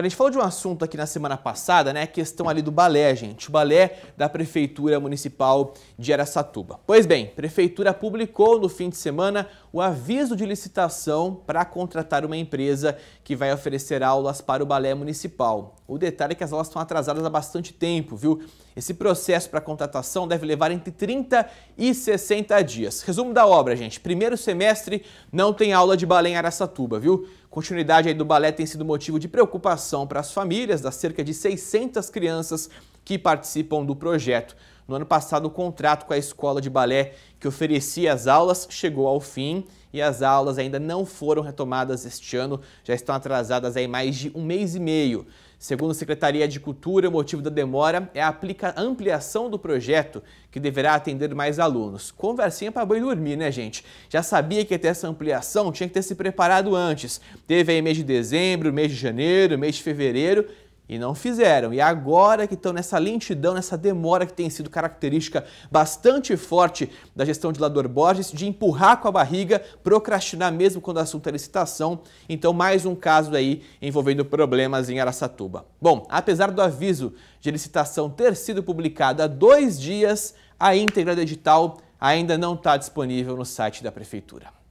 a gente falou de um assunto aqui na semana passada, né? A questão ali do balé, gente. O balé da Prefeitura Municipal de Aracatuba. Pois bem, a Prefeitura publicou no fim de semana o aviso de licitação para contratar uma empresa que vai oferecer aulas para o balé municipal. O detalhe é que as aulas estão atrasadas há bastante tempo, viu? Esse processo para contratação deve levar entre 30 e 60 dias. Resumo da obra, gente. Primeiro semestre não tem aula de balé em Araçatuba, viu? Continuidade aí do balé tem sido motivo de preocupação para as famílias das cerca de 600 crianças que participam do projeto. No ano passado, o contrato com a escola de balé que oferecia as aulas chegou ao fim e as aulas ainda não foram retomadas este ano, já estão atrasadas aí mais de um mês e meio. Segundo a Secretaria de Cultura, o motivo da demora é a ampliação do projeto, que deverá atender mais alunos. Conversinha para boi dormir, né, gente? Já sabia que ia ter essa ampliação, tinha que ter se preparado antes. Teve aí mês de dezembro, mês de janeiro, mês de fevereiro e não fizeram. E agora que estão nessa lentidão, nessa demora que tem sido característica bastante forte da gestão de Lador Borges, de empurrar com a barriga, procrastinar mesmo quando o assunto é licitação. Então, mais um caso aí envolvendo problemas em Aracatuba. Bom, apesar do aviso de licitação ter sido publicado há dois dias, a íntegra digital ainda não está disponível no site da Prefeitura.